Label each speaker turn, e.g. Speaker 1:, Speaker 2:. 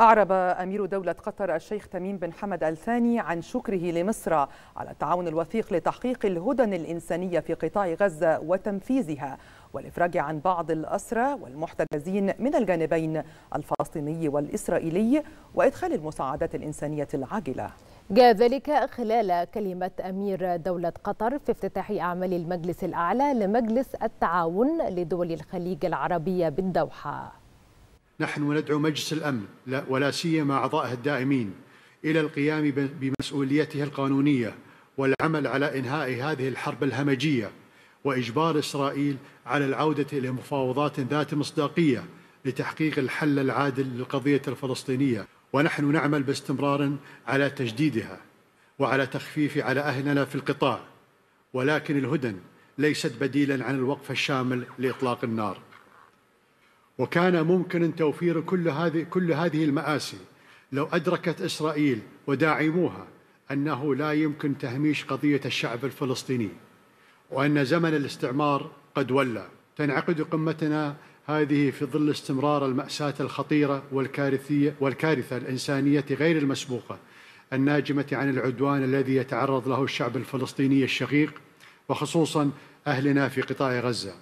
Speaker 1: أعرب أمير دولة قطر الشيخ تميم بن حمد الثاني عن شكره لمصر على التعاون الوثيق لتحقيق الهدن الإنسانية في قطاع غزة وتنفيذها والإفراج عن بعض الأسرى والمحتجزين من الجانبين الفلسطيني والإسرائيلي وإدخال المساعدات الإنسانية العاجلة
Speaker 2: جاء ذلك خلال كلمة أمير دولة قطر في افتتاح أعمال المجلس الأعلى لمجلس التعاون لدول الخليج العربية بالدوحة
Speaker 3: نحن ندعو مجلس الأمن ولا سيما أعضائه الدائمين إلى القيام بمسؤوليته القانونية والعمل على إنهاء هذه الحرب الهمجية وإجبار إسرائيل على العودة إلى مفاوضات ذات مصداقية لتحقيق الحل العادل للقضية الفلسطينية ونحن نعمل باستمرار على تجديدها وعلى تخفيف على أهلنا في القطاع ولكن الهدن ليست بديلا عن الوقف الشامل لإطلاق النار وكان ممكن توفير كل هذه كل هذه المآسي لو أدركت إسرائيل وداعموها أنه لا يمكن تهميش قضية الشعب الفلسطيني وأن زمن الاستعمار قد ولى تنعقد قمتنا هذه في ظل استمرار المأساة الخطيرة والكارثية والكارثة الإنسانية غير المسبوقة الناجمة عن العدوان الذي يتعرض له الشعب الفلسطيني الشقيق وخصوصا أهلنا في قطاع غزة